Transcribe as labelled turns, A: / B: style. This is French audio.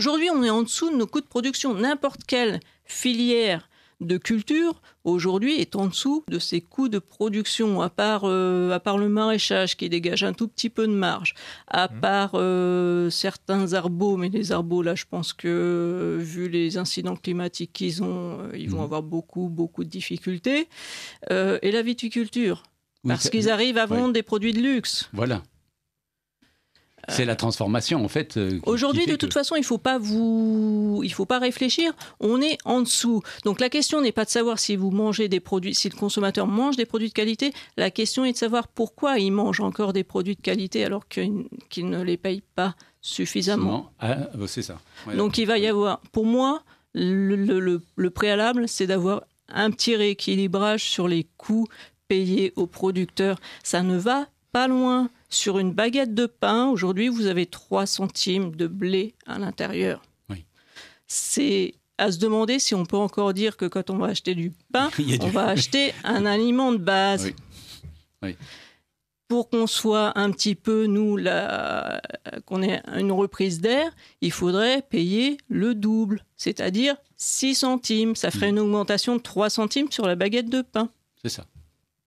A: Aujourd'hui, on est en dessous de nos coûts de production. N'importe quelle filière de culture, aujourd'hui, est en dessous de ses coûts de production, à part, euh, à part le maraîchage qui dégage un tout petit peu de marge, à mmh. part euh, certains arbots. mais les arbots, là, je pense que, euh, vu les incidents climatiques qu'ils ont, ils vont mmh. avoir beaucoup, beaucoup de difficultés, et la viticulture. parce qu'ils arrivent à vendre des produits de luxe. Voilà. C'est la transformation en fait. Euh, Aujourd'hui, de toute façon, il faut pas vous, il faut pas réfléchir. On est en dessous. Donc la question n'est pas de savoir si vous mangez des produits, si le consommateur mange des produits de qualité. La question est de savoir pourquoi il mange encore des produits de qualité alors qu'il ne les paye pas suffisamment. Ah, bah, c'est ça. Donc il va y avoir, pour moi, le, le préalable, c'est d'avoir un petit rééquilibrage sur les coûts payés aux producteurs. Ça ne va pas loin sur une baguette de pain, aujourd'hui, vous avez 3 centimes de blé à l'intérieur. C'est à se demander si on peut encore dire que quand on va acheter du pain, on va acheter un aliment de base. Pour qu'on soit un petit peu, nous, qu'on ait une reprise d'air, il faudrait payer le double, c'est-à-dire 6 centimes. Ça ferait mm. une augmentation de 3 centimes sur la baguette de pain. C'est ça.